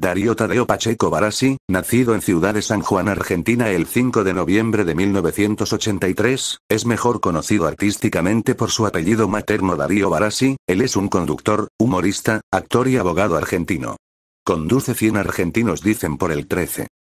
Darío Tadeo Pacheco Barassi, nacido en Ciudad de San Juan, Argentina el 5 de noviembre de 1983, es mejor conocido artísticamente por su apellido materno Darío Barassi, él es un conductor, humorista, actor y abogado argentino. Conduce 100 argentinos dicen por el 13.